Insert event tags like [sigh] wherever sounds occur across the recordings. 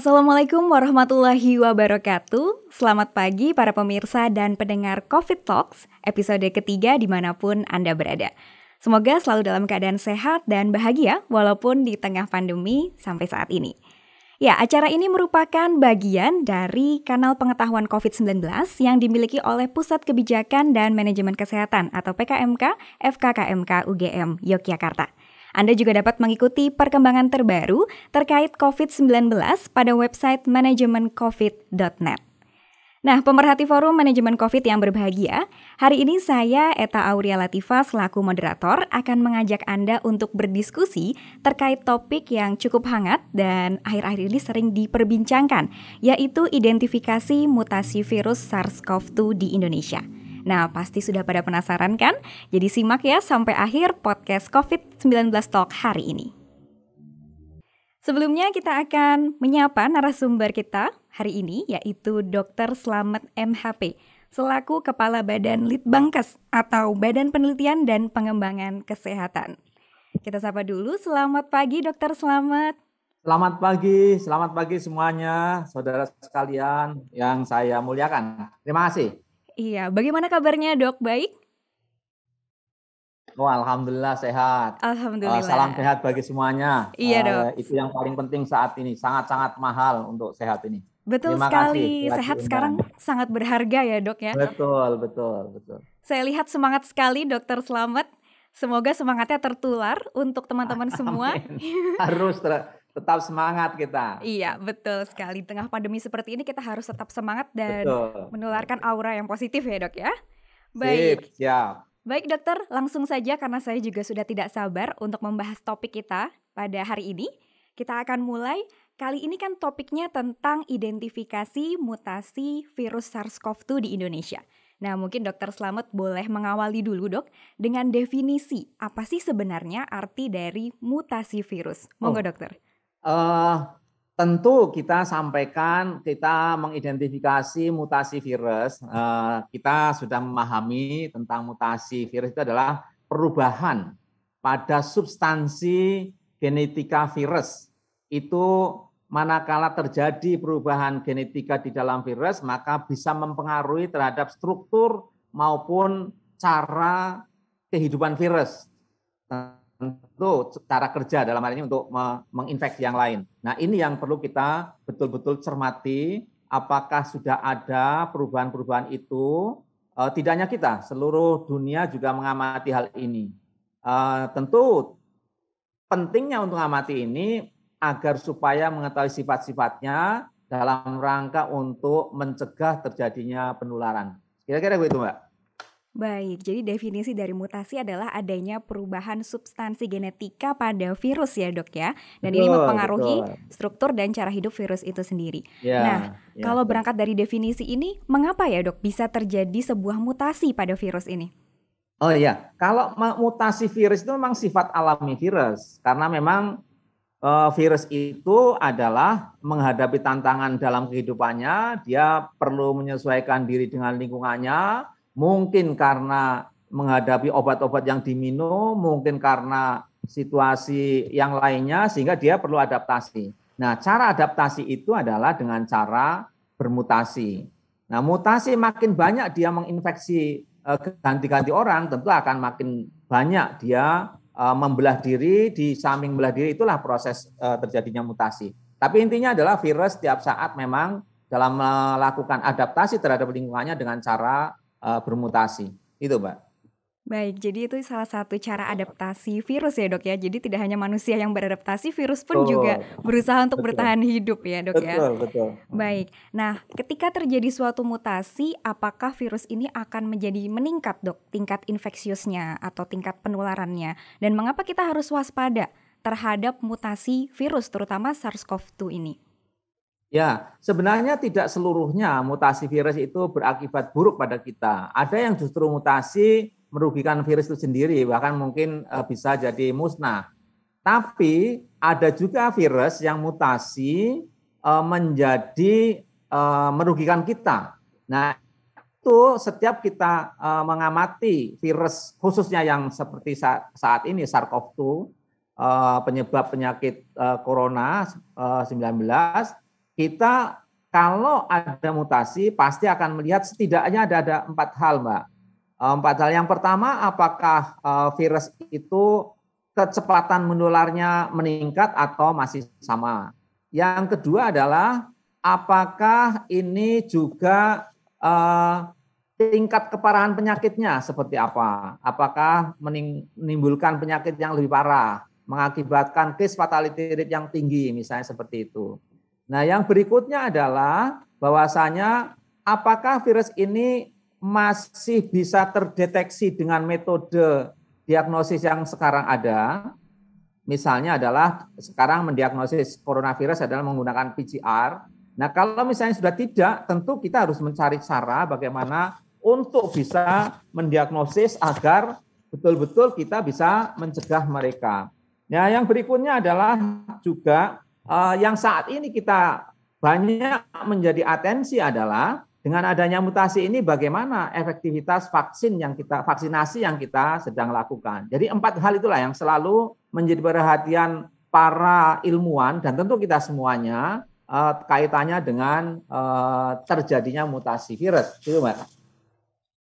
Assalamualaikum warahmatullahi wabarakatuh. Selamat pagi para pemirsa dan pendengar COVID Talks, episode ketiga dimanapun Anda berada. Semoga selalu dalam keadaan sehat dan bahagia walaupun di tengah pandemi sampai saat ini. Ya, acara ini merupakan bagian dari kanal pengetahuan COVID-19 yang dimiliki oleh Pusat Kebijakan dan Manajemen Kesehatan atau PKMK FKKMK UGM Yogyakarta. Anda juga dapat mengikuti perkembangan terbaru terkait COVID-19 pada website manajemencovid.net. Nah, pemerhati forum manajemen COVID yang berbahagia, hari ini saya, Eta Auria Latifa, selaku moderator, akan mengajak Anda untuk berdiskusi terkait topik yang cukup hangat dan akhir-akhir ini sering diperbincangkan, yaitu identifikasi mutasi virus SARS-CoV-2 di Indonesia. Nah, pasti sudah pada penasaran kan? Jadi simak ya sampai akhir podcast COVID-19 Talk hari ini. Sebelumnya kita akan menyapa narasumber kita hari ini yaitu Dr. Slamet MHP selaku Kepala Badan Litbangkes atau Badan Penelitian dan Pengembangan Kesehatan. Kita sapa dulu, selamat pagi Dr. Slamet. Selamat pagi, selamat pagi semuanya, saudara sekalian yang saya muliakan. Terima kasih. Iya, bagaimana kabarnya dok? Baik? Oh, alhamdulillah sehat. Alhamdulillah. Eh, salam sehat bagi semuanya. Iya eh, dok. itu yang paling penting saat ini. Sangat-sangat mahal untuk sehat ini. Betul Terima sekali. Kasih. Sehat sekarang sangat berharga ya dok ya. Betul, betul, betul. Saya lihat semangat sekali dokter Selamat. Semoga semangatnya tertular untuk teman-teman [laughs] semua. Harus tetap semangat kita. Iya, betul sekali. tengah pandemi seperti ini kita harus tetap semangat dan betul. menularkan aura yang positif ya, Dok ya. Baik. Sip, siap. Baik, Dokter, langsung saja karena saya juga sudah tidak sabar untuk membahas topik kita pada hari ini. Kita akan mulai. Kali ini kan topiknya tentang identifikasi mutasi virus SARS-CoV-2 di Indonesia. Nah, mungkin Dokter Slamet boleh mengawali dulu, Dok, dengan definisi apa sih sebenarnya arti dari mutasi virus? Monggo, oh. Dokter uh, tentu kita sampaikan kita mengidentifikasi mutasi virus. Uh, kita sudah memahami tentang mutasi virus itu adalah perubahan pada substansi genetika virus. Itu manakala terjadi perubahan genetika di dalam virus, maka bisa mempengaruhi terhadap struktur maupun cara kehidupan virus tentu cara kerja dalam hal ini untuk menginfeksi yang lain. Nah ini yang perlu kita betul-betul cermati apakah sudah ada perubahan-perubahan itu. tidaknya eh, tidak hanya kita, seluruh dunia juga mengamati hal ini. Eh, tentu pentingnya untuk mengamati ini agar supaya mengetahui sifat-sifatnya dalam rangka untuk mencegah terjadinya penularan. Kira-kira begitu Mbak. Baik, jadi definisi dari mutasi adalah adanya perubahan substansi genetika pada virus ya dok ya, dan betul, ini mempengaruhi betul. struktur dan cara hidup virus itu sendiri. Ya, nah, ya, kalau betul. berangkat dari definisi ini, mengapa ya dok bisa terjadi sebuah mutasi pada virus ini? Oh iya, kalau mutasi virus itu memang sifat alami virus, karena memang uh, virus itu adalah menghadapi tantangan dalam kehidupannya, dia perlu menyesuaikan diri dengan lingkungannya Mungkin karena menghadapi obat-obat yang diminum, mungkin karena situasi yang lainnya sehingga dia perlu adaptasi. Nah, cara adaptasi itu adalah dengan cara bermutasi. Nah, mutasi makin banyak dia menginfeksi eh, ganti-ganti orang, tentu akan makin banyak dia eh, membelah diri, di samping belah diri itulah proses eh, terjadinya mutasi. Tapi intinya adalah virus setiap saat memang dalam melakukan adaptasi terhadap lingkungannya dengan cara uh, bermutasi. Itu, pak. Baik, jadi itu salah satu cara adaptasi virus ya dok ya. Jadi tidak hanya manusia yang beradaptasi, virus pun oh. juga berusaha untuk betul. bertahan hidup ya dok betul, ya. Betul, betul. Baik, nah ketika terjadi suatu mutasi, apakah virus ini akan menjadi meningkat dok tingkat infeksiusnya atau tingkat penularannya? Dan mengapa kita harus waspada terhadap mutasi virus terutama SARS-CoV-2 ini? Ya, sebenarnya tidak seluruhnya mutasi virus itu berakibat buruk pada kita. Ada yang justru mutasi merugikan virus itu sendiri, bahkan mungkin e, bisa jadi musnah. Tapi ada juga virus yang mutasi e, menjadi e, merugikan kita. Nah, itu setiap kita mengamati virus khususnya yang seperti saat ini SARS-CoV-2 penyebab penyakit corona 19 kita kalau ada mutasi pasti akan melihat setidaknya ada ada empat hal, Mbak. Eh, empat hal. Yang pertama, apakah eh, virus itu kecepatan menularnya meningkat atau masih sama? Yang kedua adalah apakah ini juga eh, tingkat keparahan penyakitnya seperti apa? Apakah menimbulkan penyakit yang lebih parah, mengakibatkan case fatality rate yang tinggi misalnya seperti itu. Nah, yang berikutnya adalah bahwasanya apakah virus ini masih bisa terdeteksi dengan metode diagnosis yang sekarang ada? Misalnya adalah sekarang mendiagnosis coronavirus adalah menggunakan PCR. Nah, kalau misalnya sudah tidak, tentu kita harus mencari cara bagaimana untuk bisa mendiagnosis agar betul-betul kita bisa mencegah mereka. Nah, yang berikutnya adalah juga Eh, yang saat ini kita banyak menjadi atensi adalah dengan adanya mutasi ini bagaimana efektivitas vaksin yang kita vaksinasi yang kita sedang lakukan. Jadi empat hal itulah yang selalu menjadi perhatian para ilmuwan dan tentu kita semuanya uh, kaitannya dengan uh, terjadinya mutasi virus, gitu mbak.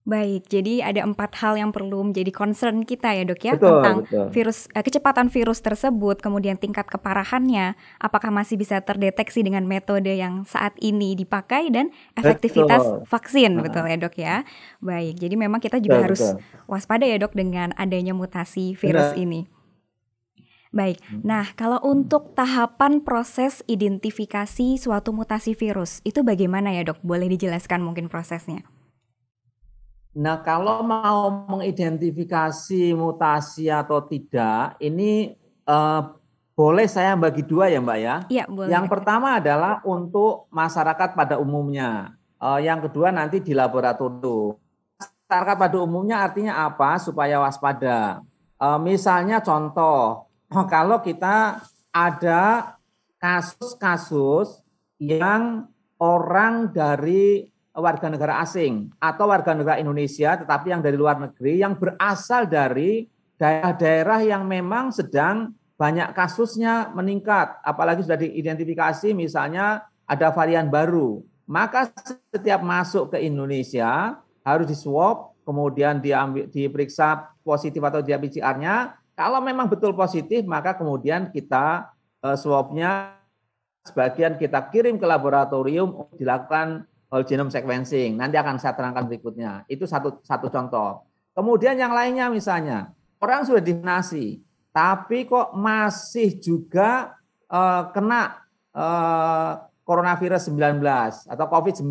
Baik, jadi ada empat hal yang perlu menjadi concern kita ya dok ya betul, tentang betul. virus eh, kecepatan virus tersebut, kemudian tingkat keparahannya, apakah masih bisa terdeteksi dengan metode yang saat ini dipakai dan efektivitas betul. vaksin, nah. betul ya dok ya. Baik, jadi memang kita juga betul, harus betul. waspada ya dok dengan adanya mutasi virus nah. ini. Baik, hmm. nah kalau untuk tahapan proses identifikasi suatu mutasi virus itu bagaimana ya dok? Boleh dijelaskan mungkin prosesnya? Nah, kalau mau mengidentifikasi mutasi atau tidak, ini eh, boleh saya bagi dua ya, Mbak ya. Iya, boleh. Yang pertama adalah untuk masyarakat pada umumnya. Eh, yang kedua nanti di laboratorium. Masyarakat pada umumnya artinya apa? Supaya waspada. Eh, misalnya contoh, [clears throat] kalau kita ada kasus-kasus yang orang dari warga negara asing atau warga negara Indonesia tetapi yang dari luar negeri yang berasal dari daerah-daerah yang memang sedang banyak kasusnya meningkat apalagi sudah diidentifikasi misalnya ada varian baru maka setiap masuk ke Indonesia harus di swab kemudian diambil diperiksa positif atau dia PCR-nya kalau memang betul positif maka kemudian kita eh, swabnya sebagian kita kirim ke laboratorium dilakukan whole genome sequencing. Nanti akan saya terangkan berikutnya. Itu satu satu contoh. Kemudian yang lainnya misalnya, orang sudah divaksinasi, tapi kok masih juga uh, kena uh, coronavirus 19 atau COVID-19.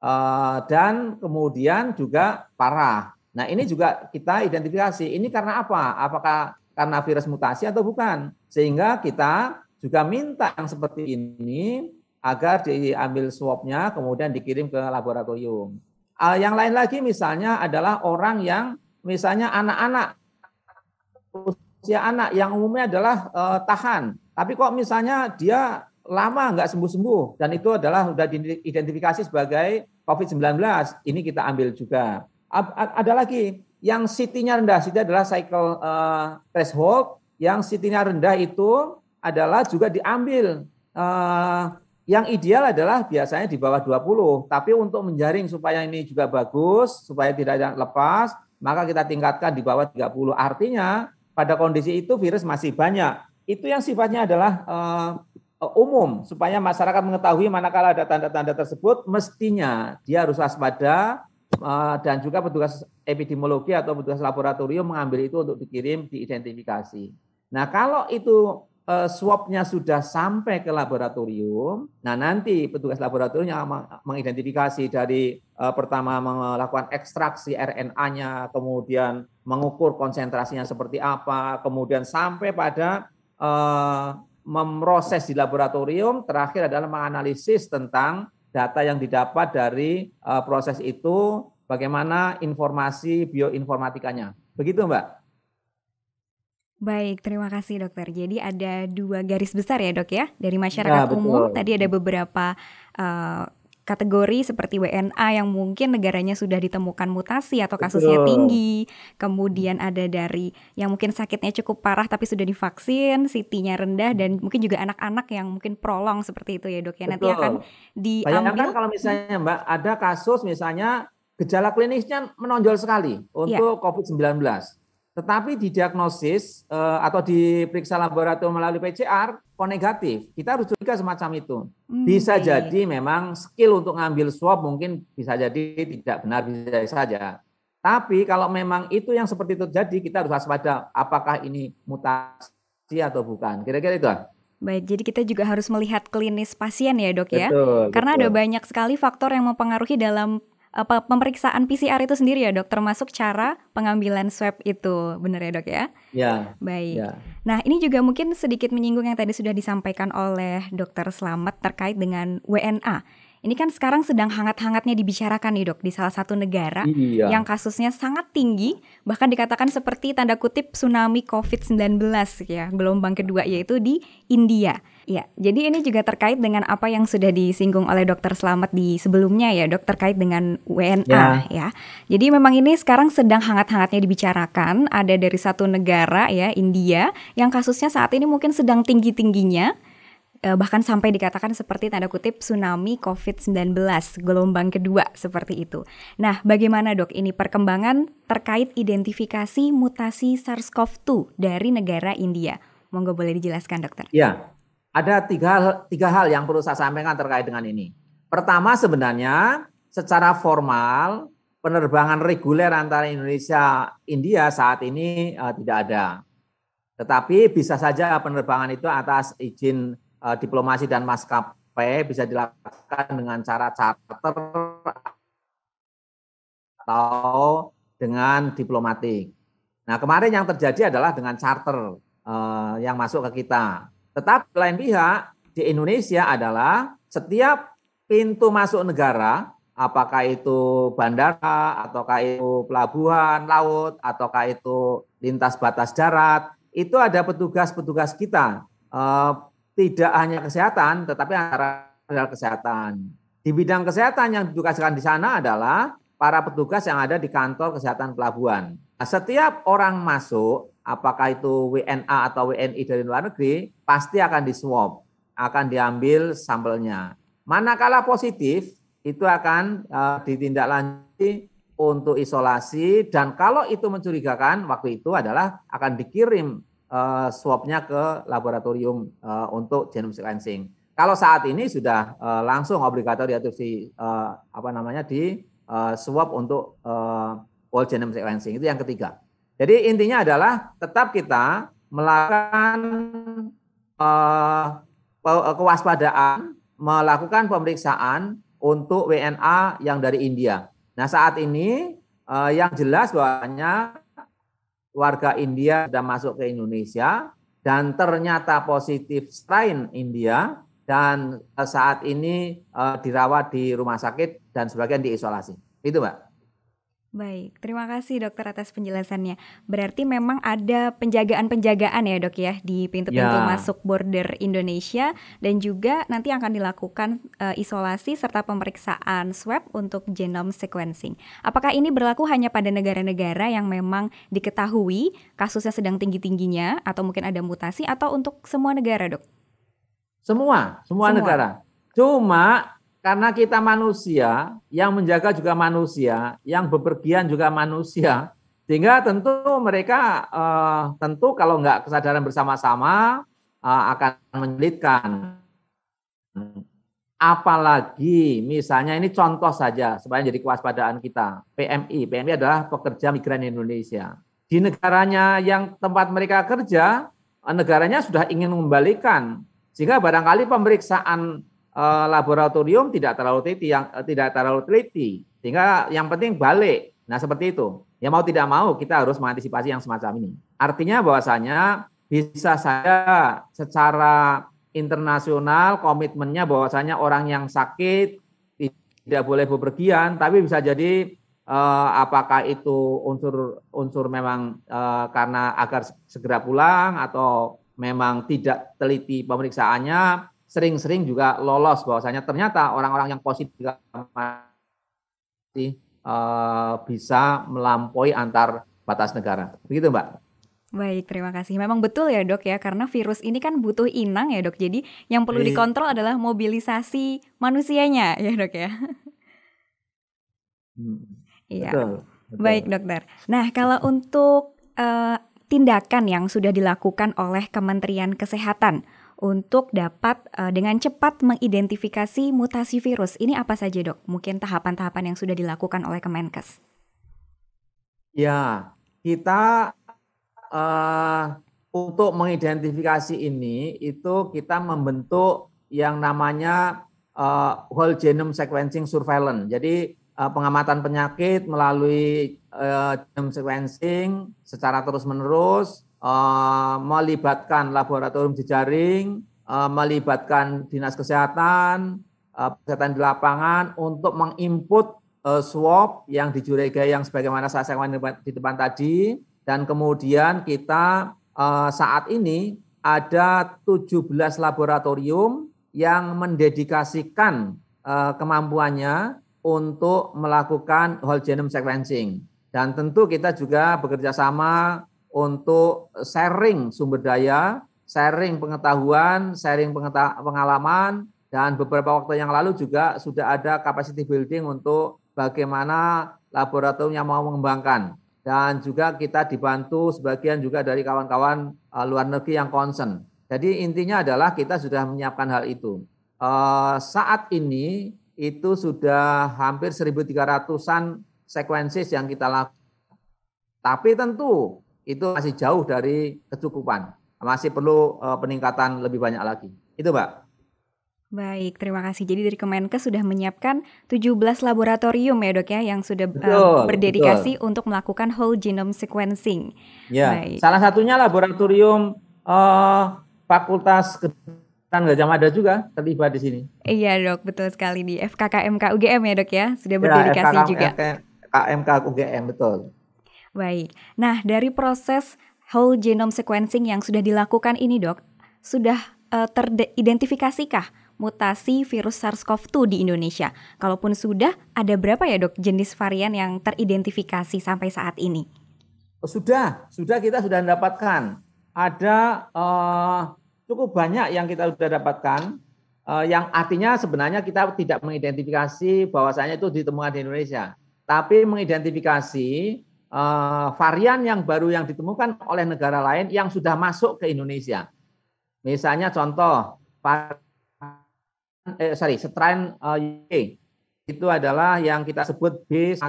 Uh, eh, dan kemudian juga parah. Nah ini juga kita identifikasi. Ini karena apa? Apakah karena virus mutasi atau bukan? Sehingga kita juga minta yang seperti ini agar diambil swabnya kemudian dikirim ke laboratorium. Ah, yang lain lagi misalnya adalah orang yang misalnya anak-anak usia anak yang umumnya adalah uh, tahan, tapi kok misalnya dia lama nggak sembuh-sembuh dan itu adalah sudah diidentifikasi sebagai COVID-19, ini kita ambil juga. Ada lagi yang CT-nya rendah, CT adalah cycle uh, threshold, yang CT-nya rendah itu adalah juga diambil uh, yang ideal adalah biasanya di bawah 20, tapi untuk menjaring supaya ini juga bagus, supaya tidak lepas, maka kita tingkatkan di bawah 30. Artinya pada kondisi itu virus masih banyak. Itu yang sifatnya adalah uh, umum supaya masyarakat mengetahui manakala ada tanda-tanda tersebut mestinya dia harus waspada uh, dan juga petugas epidemiologi atau petugas laboratorium mengambil itu untuk dikirim diidentifikasi. Nah, kalau itu Eh, swabnya sudah sampai ke laboratorium, nah nanti petugas laboratoriumnya mengidentifikasi dari eh, pertama melakukan ekstraksi RNA-nya, kemudian mengukur konsentrasinya seperti apa, kemudian sampai pada eh, memproses di laboratorium, terakhir adalah menganalisis tentang data yang didapat dari proses itu, bagaimana informasi bioinformatikanya. Begitu Mbak. Baik, terima kasih dokter. Jadi ada dua garis besar ya dok ya dari masyarakat ya, umum. Tadi ada beberapa uh, kategori seperti WNA yang mungkin negaranya sudah ditemukan mutasi atau kasusnya betul. tinggi. Kemudian ada dari yang mungkin sakitnya cukup parah tapi sudah divaksin, CT-nya rendah dan mungkin juga anak-anak yang mungkin prolong seperti itu ya dok ya. Betul. Nanti akan diambil. Bayangkan kalau misalnya mbak ada kasus misalnya gejala klinisnya menonjol sekali iya. untuk ya. COVID-19 tetapi di diagnosis uh, eh, atau diperiksa laboratorium melalui PCR, kok negatif. Kita harus curiga semacam itu. Hmm, bisa okay. Iya, iya. jadi memang skill untuk ngambil swab mungkin bisa jadi tidak benar, bisa saja. Tapi kalau memang itu yang seperti itu jadi, kita harus waspada apakah ini mutasi atau bukan. Kira-kira itu. Baik, jadi kita juga harus melihat klinis pasien ya dok ya. Karena betul. ada banyak sekali faktor yang mempengaruhi dalam apa pemeriksaan PCR itu sendiri ya dok, termasuk cara pengambilan swab itu, benar ya dok ya? Ya. Baik. Ya. Nah ini juga mungkin sedikit menyinggung yang tadi sudah disampaikan oleh dokter Slamet terkait dengan WNA. Ini kan sekarang sedang hangat-hangatnya dibicarakan nih dok di salah satu negara iya. yang kasusnya sangat tinggi bahkan dikatakan seperti tanda kutip tsunami COVID-19 ya gelombang kedua yaitu di India. Ya, jadi ini juga terkait dengan apa yang sudah disinggung oleh Dokter Selamat di sebelumnya ya, dok terkait dengan WNA ya. ya. Jadi memang ini sekarang sedang hangat-hangatnya dibicarakan. Ada dari satu negara ya, India, yang kasusnya saat ini mungkin sedang tinggi-tingginya. Eh, bahkan sampai dikatakan seperti tanda kutip tsunami COVID-19 gelombang kedua seperti itu. Nah, bagaimana dok ini perkembangan terkait identifikasi mutasi SARS-CoV-2 dari negara India? Monggo boleh dijelaskan dokter. Ya, ada tiga, tiga hal yang perlu saya sampaikan terkait dengan ini. Pertama sebenarnya secara formal penerbangan reguler antara Indonesia India saat ini uh, tidak ada. Tetapi bisa saja penerbangan itu atas izin uh, diplomasi dan maskapai bisa dilakukan dengan cara charter atau dengan diplomatik. Nah, kemarin yang terjadi adalah dengan charter uh, yang masuk ke kita. Tetapi lain pihak di Indonesia adalah setiap pintu masuk negara, apakah itu bandara, ataukah itu pelabuhan laut, ataukah itu lintas batas darat, itu ada petugas-petugas kita. Eh, tidak hanya kesehatan, tetapi antara kesehatan. Di bidang kesehatan yang ditugaskan di sana adalah para petugas yang ada di kantor kesehatan pelabuhan. Nah, setiap orang masuk apakah itu WNA atau WNI dari luar negeri, pasti akan diswab, akan diambil sampelnya. Manakala positif, itu akan uh, ditindaklanjuti untuk isolasi dan kalau itu mencurigakan waktu itu adalah akan dikirim uh, swabnya ke laboratorium uh, untuk genome sequencing. Kalau saat ini sudah uh, langsung obligatori atau di uh, apa namanya di uh, swab untuk uh, whole genome sequencing itu yang ketiga. Jadi intinya adalah tetap kita melakukan uh, kewaspadaan, melakukan pemeriksaan untuk WNA yang dari India. Nah saat ini uh, yang jelas bahwanya warga India sudah masuk ke Indonesia dan ternyata positif strain India dan eh, saat ini uh, dirawat di rumah sakit dan sebagian diisolasi. Itu, Mbak. Baik, terima kasih dokter atas penjelasannya. Berarti memang ada penjagaan-penjagaan ya dok ya di pintu-pintu ya. masuk border Indonesia dan juga nanti akan dilakukan uh, isolasi serta pemeriksaan swab untuk genome sequencing. Apakah ini berlaku hanya pada negara-negara yang memang diketahui kasusnya sedang tinggi-tingginya atau mungkin ada mutasi atau untuk semua negara dok? Semua, semua, semua. negara. Cuma karena kita manusia, yang menjaga juga manusia, yang bepergian juga manusia, sehingga tentu mereka uh, tentu kalau nggak kesadaran bersama-sama uh, akan menyulitkan. Apalagi misalnya ini contoh saja supaya jadi kewaspadaan kita. PMI, PMI adalah pekerja migran Indonesia. Di negaranya yang tempat mereka kerja, eh, negaranya sudah ingin mengembalikan. Sehingga barangkali pemeriksaan eh, laboratorium tidak terlalu teliti yang eh, tidak terlalu teliti sehingga yang penting balik nah seperti itu ya mau tidak mau kita harus mengantisipasi yang semacam ini artinya bahwasanya bisa saja secara internasional komitmennya bahwasanya orang yang sakit tidak boleh bepergian tapi bisa jadi eh, apakah itu unsur unsur memang eh, karena agar segera pulang atau memang tidak teliti pemeriksaannya sering-sering juga lolos bahwasanya ternyata orang-orang yang positif masih eh, bisa melampaui antar batas negara. Begitu, Mbak. Baik, terima kasih. Memang betul ya dok ya, karena virus ini kan butuh inang ya dok. Jadi yang perlu iya. dikontrol adalah mobilisasi manusianya [laughs] ya dok ya. Hmm, iya. Hmm. Baik dokter. Nah kalau untuk uh, tindakan yang sudah dilakukan oleh Kementerian Kesehatan untuk dapat uh, dengan cepat mengidentifikasi mutasi virus. Ini apa saja dok? Mungkin tahapan-tahapan yang sudah dilakukan oleh Kemenkes? Ya, kita uh, untuk mengidentifikasi ini itu kita membentuk yang namanya uh, whole genome sequencing surveillance. Jadi uh, pengamatan penyakit melalui uh, genome sequencing secara terus-menerus Eh, melibatkan laboratorium jejaring, eh, melibatkan dinas kesehatan, kesehatan di lapangan untuk menginput eh, swab yang dicurigai yang sebagaimana saya sampaikan di depan tadi dan kemudian kita saat ini ada 17 laboratorium yang mendedikasikan kemampuannya untuk melakukan whole genome sequencing dan tentu kita juga bekerja sama untuk sharing sumber daya, sharing pengetahuan, sharing pengalaman, dan beberapa waktu yang lalu juga sudah ada capacity building untuk bagaimana laboratorium yang mau mengembangkan. Dan juga kita dibantu sebagian juga dari kawan-kawan eh, luar negeri yang concern. Jadi intinya adalah kita sudah menyiapkan hal itu. Eh, saat ini itu sudah hampir 1.300-an sequences yang kita lakukan. Tapi tentu itu masih jauh dari kecukupan. Masih perlu eh, peningkatan lebih banyak lagi. Itu, Mbak. Baik, terima kasih. Jadi dari Kemenkes sudah menyiapkan 17 laboratorium ya dok ya yang sudah eh, betul, uh, berdedikasi betul. untuk melakukan whole genome sequencing. Ya, Baik. salah satunya laboratorium uh, Fakultas Kedokteran Gajah Mada juga terlibat di sini. Iya dok, betul sekali di FKKMK UGM ya dok ya sudah ya, berdedikasi ya, juga. FKKMK UGM betul. Baik. Nah, dari proses whole genome sequencing yang sudah dilakukan ini, Dok, sudah uh, eh, teridentifikasikah mutasi virus SARS-CoV-2 di Indonesia? Kalaupun sudah, ada berapa ya, Dok, jenis varian yang teridentifikasi sampai saat ini? Sudah, sudah kita sudah mendapatkan. Ada uh, cukup banyak yang kita sudah dapatkan uh, yang artinya sebenarnya kita tidak mengidentifikasi bahwasanya itu ditemukan di Indonesia, tapi mengidentifikasi Eh, varian yang baru yang ditemukan oleh negara lain yang sudah masuk ke Indonesia. Misalnya contoh eh, sorry, strain eh, Y itu adalah yang kita sebut B17.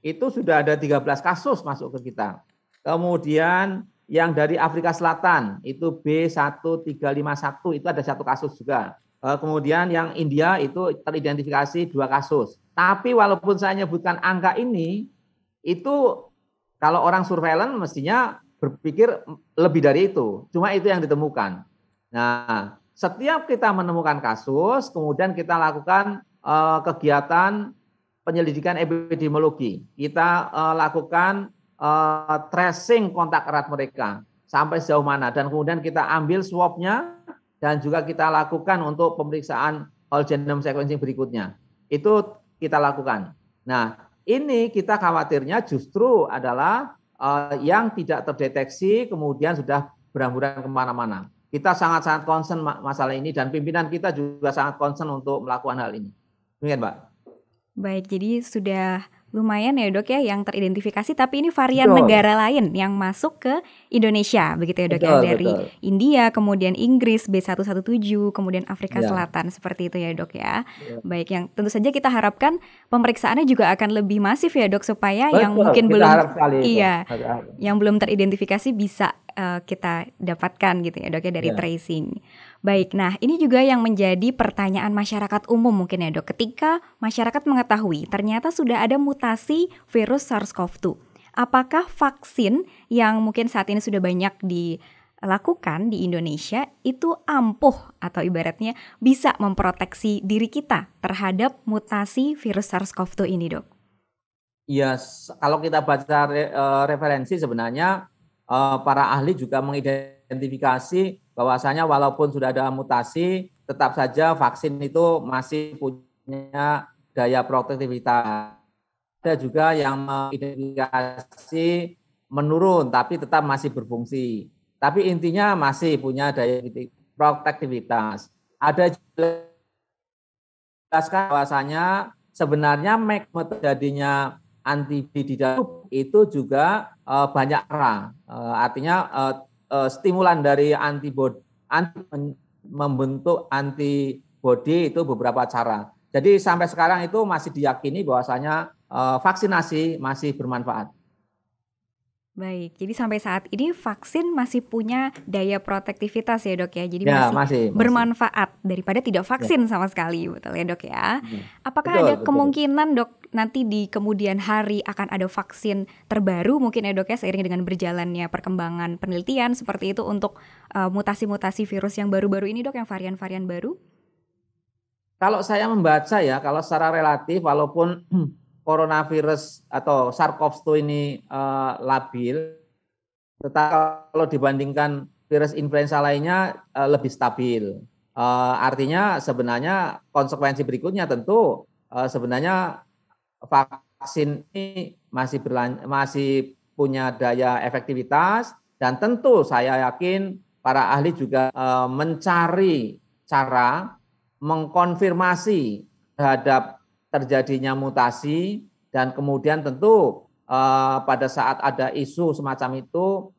Itu sudah ada 13 kasus masuk ke kita. Kemudian yang dari Afrika Selatan itu B1351 itu ada satu kasus juga. Eh, kemudian yang India itu teridentifikasi dua kasus. Tapi walaupun saya nyebutkan angka ini, itu kalau orang surveillance mestinya berpikir lebih dari itu. Cuma itu yang ditemukan. Nah, setiap kita menemukan kasus, kemudian kita lakukan uh, kegiatan penyelidikan epidemiologi. Kita uh, lakukan uh, tracing kontak erat mereka sampai sejauh mana dan kemudian kita ambil swabnya dan juga kita lakukan untuk pemeriksaan whole genome sequencing berikutnya. Itu kita lakukan. Nah, ini kita khawatirnya justru adalah uh, yang tidak terdeteksi kemudian sudah berhamburan kemana-mana. Kita sangat-sangat concern masalah ini dan pimpinan kita juga sangat concern untuk melakukan hal ini. Mungkin, Mbak. Baik, jadi sudah lumayan ya dok ya yang teridentifikasi tapi ini varian betul. negara lain yang masuk ke Indonesia begitu ya dok ya. betul, ya dari betul. India kemudian Inggris B117 kemudian Afrika ya. Selatan seperti itu ya dok ya. ya baik yang tentu saja kita harapkan pemeriksaannya juga akan lebih masif ya dok supaya betul, yang mungkin belum iya yang belum teridentifikasi bisa uh, kita dapatkan gitu ya dok ya dari ya. tracing. Baik, nah ini juga yang menjadi pertanyaan masyarakat umum mungkin ya dok. Ketika masyarakat mengetahui ternyata sudah ada mutasi virus SARS-CoV-2, apakah vaksin yang mungkin saat ini sudah banyak dilakukan di Indonesia itu ampuh atau ibaratnya bisa memproteksi diri kita terhadap mutasi virus SARS-CoV-2 ini, Dok? Ya, yes, kalau kita baca re, eh, referensi sebenarnya eh, para ahli juga mengidentifikasi identifikasi bahwasanya walaupun sudah ada mutasi, tetap saja vaksin itu masih punya daya protektivitas. Ada juga yang mengidentifikasi menurun tapi tetap masih berfungsi. Tapi intinya masih punya daya protektivitas. Ada jelaskan bahwasanya sebenarnya mekanisme terjadinya antibodi di dalam itu juga eh, banyak arah. Eh, artinya eh, uh, stimulan dari antibody anti, membentuk antibody itu beberapa cara. Jadi sampai sekarang itu masih diyakini bahwasanya uh, vaksinasi masih bermanfaat. Baik, jadi sampai saat ini vaksin masih punya daya protektivitas ya dok ya, jadi ya, masih, masih bermanfaat masih. daripada tidak vaksin ya. sama sekali, betul ya dok ya. Hmm. Apakah betul, ada betul. kemungkinan dok nanti di kemudian hari akan ada vaksin terbaru mungkin ya dok ya seiring dengan berjalannya perkembangan penelitian seperti itu untuk mutasi eh, mutasi-mutasi virus yang baru-baru ini dok yang varian-varian baru? Kalau saya membaca ya kalau secara relatif walaupun [clears throat] coronavirus atau SARS-CoV-2 ini uh, labil, tetapi kalau dibandingkan virus influenza lainnya uh, lebih stabil. Uh, artinya sebenarnya konsekuensi berikutnya tentu uh, sebenarnya vaksin ini masih masih punya daya efektivitas dan tentu saya yakin para ahli juga e, mencari cara mengkonfirmasi terhadap terjadinya mutasi dan kemudian tentu e, pada saat ada isu semacam itu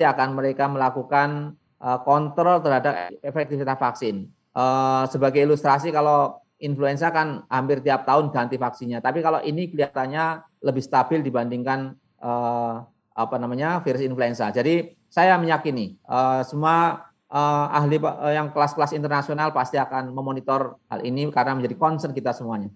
akan mereka melakukan e, kontrol terhadap efektivitas vaksin. E, sebagai ilustrasi kalau influenza kan hampir tiap tahun ganti vaksinnya. Tapi kalau ini kelihatannya lebih stabil dibandingkan eh, apa namanya virus influenza. Jadi saya meyakini eh, semua eh, ahli uh, yang kelas-kelas internasional pasti akan memonitor hal ini karena menjadi concern kita semuanya.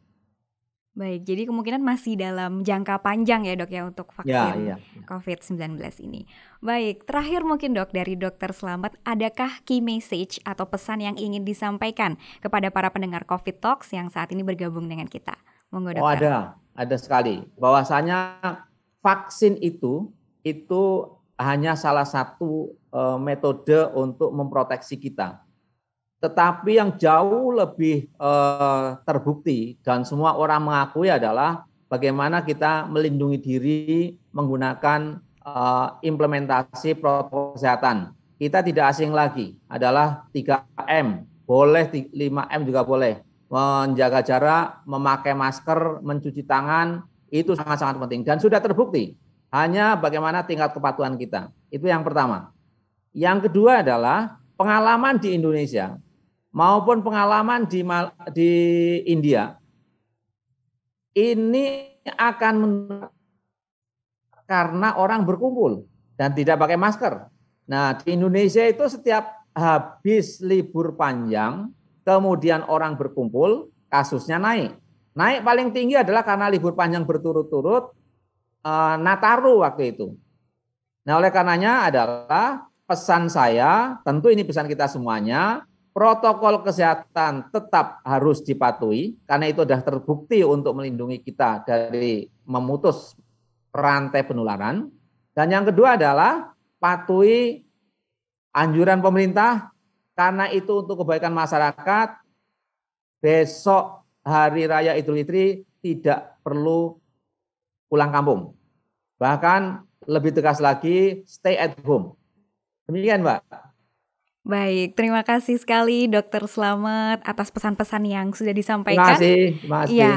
Baik, jadi kemungkinan masih dalam jangka panjang ya dok ya untuk ya, vaksin ya, ya. COVID-19 ini. Baik, terakhir mungkin dok dari dokter Selamat, adakah key message atau pesan yang ingin disampaikan kepada para pendengar COVID Talks yang saat ini bergabung dengan kita? Monggo dokter. Oh ada, ada sekali. Bahwasanya vaksin itu itu hanya salah satu uh, metode untuk memproteksi kita tetapi yang jauh lebih uh, terbukti dan semua orang mengakui adalah bagaimana kita melindungi diri menggunakan uh, implementasi protokol kesehatan. Kita tidak asing lagi adalah 3M, boleh 5M juga boleh. Menjaga jarak, memakai masker, mencuci tangan, itu sangat-sangat penting dan sudah terbukti. Hanya bagaimana tingkat kepatuhan kita. Itu yang pertama. Yang kedua adalah pengalaman di Indonesia maupun pengalaman di di India ini akan karena orang berkumpul dan tidak pakai masker. Nah, di Indonesia itu setiap habis libur panjang, kemudian orang berkumpul, kasusnya naik. Naik paling tinggi adalah karena libur panjang berturut-turut e, Nataru waktu itu. Nah, oleh karenanya adalah pesan saya, tentu ini pesan kita semuanya, protokol kesehatan tetap harus dipatuhi karena itu sudah terbukti untuk melindungi kita dari memutus rantai penularan. Dan yang kedua adalah patuhi anjuran pemerintah karena itu untuk kebaikan masyarakat. Besok hari raya Idul Fitri tidak perlu pulang kampung. Bahkan lebih tegas lagi stay at home. Demikian, Pak. Baik, terima kasih sekali Dokter selamat atas pesan-pesan yang sudah disampaikan. Terima kasih, terima Ya,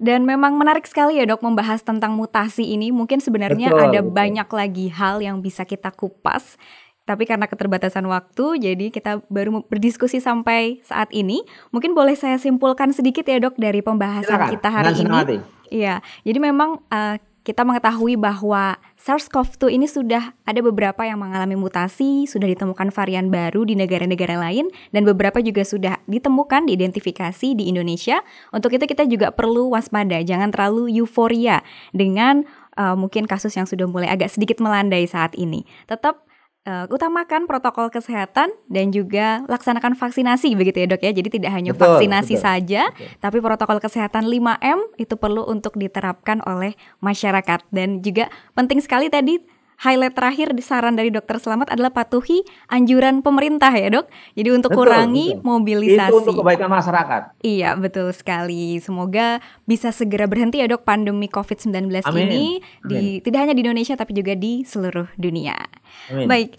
dan memang menarik sekali ya dok membahas tentang mutasi ini. Mungkin sebenarnya betul, ada betul. banyak lagi hal yang bisa kita kupas. Tapi karena keterbatasan waktu, jadi kita baru berdiskusi sampai saat ini. Mungkin boleh saya simpulkan sedikit ya dok dari pembahasan Silakan. kita hari Dengan ini. Iya, jadi memang uh, kita mengetahui bahwa SARS-CoV-2 ini sudah ada beberapa yang mengalami mutasi, sudah ditemukan varian baru di negara-negara lain, dan beberapa juga sudah ditemukan, diidentifikasi di Indonesia. Untuk itu kita juga perlu waspada, jangan terlalu euforia dengan uh, mungkin kasus yang sudah mulai agak sedikit melandai saat ini. Tetap uh, utamakan protokol kesehatan dan juga laksanakan vaksinasi begitu ya dok ya. Jadi tidak hanya betul, vaksinasi betul, saja, betul. tapi protokol kesehatan 5M itu perlu untuk diterapkan oleh masyarakat dan juga penting sekali tadi highlight terakhir saran dari dokter Selamat adalah patuhi anjuran pemerintah ya dok. Jadi untuk betul, kurangi betul. mobilisasi. Itu untuk kebaikan masyarakat. Iya betul sekali. Semoga bisa segera berhenti ya dok pandemi COVID-19 Amin. ini. Di, Tidak hanya di Indonesia tapi juga di seluruh dunia. Amin. Baik.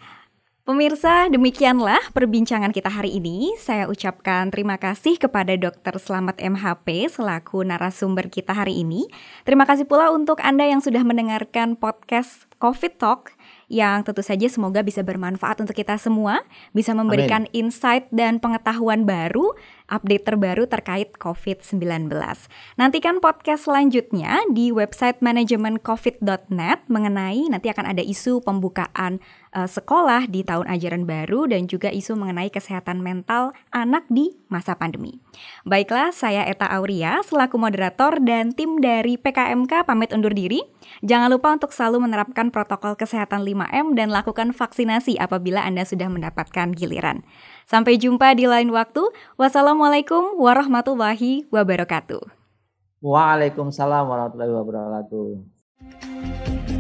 Pemirsa, demikianlah perbincangan kita hari ini. Saya ucapkan terima kasih kepada Dr. Selamat MHP selaku narasumber kita hari ini. Terima kasih pula untuk Anda yang sudah mendengarkan podcast COVID Talk yang tentu saja semoga bisa bermanfaat untuk kita semua, bisa memberikan Amin. insight dan pengetahuan baru, update terbaru terkait COVID-19. Nantikan podcast selanjutnya di website manajemencovid.net mengenai nanti akan ada isu pembukaan uh, sekolah di tahun ajaran baru dan juga isu mengenai kesehatan mental anak di masa pandemi. Baiklah, saya Eta Auria selaku moderator dan tim dari PKMK pamit undur diri. Jangan lupa untuk selalu menerapkan protokol kesehatan 5M dan lakukan vaksinasi apabila Anda sudah mendapatkan giliran. Sampai jumpa di lain waktu. Wassalamualaikum warahmatullahi wabarakatuh. Waalaikumsalam warahmatullahi wabarakatuh.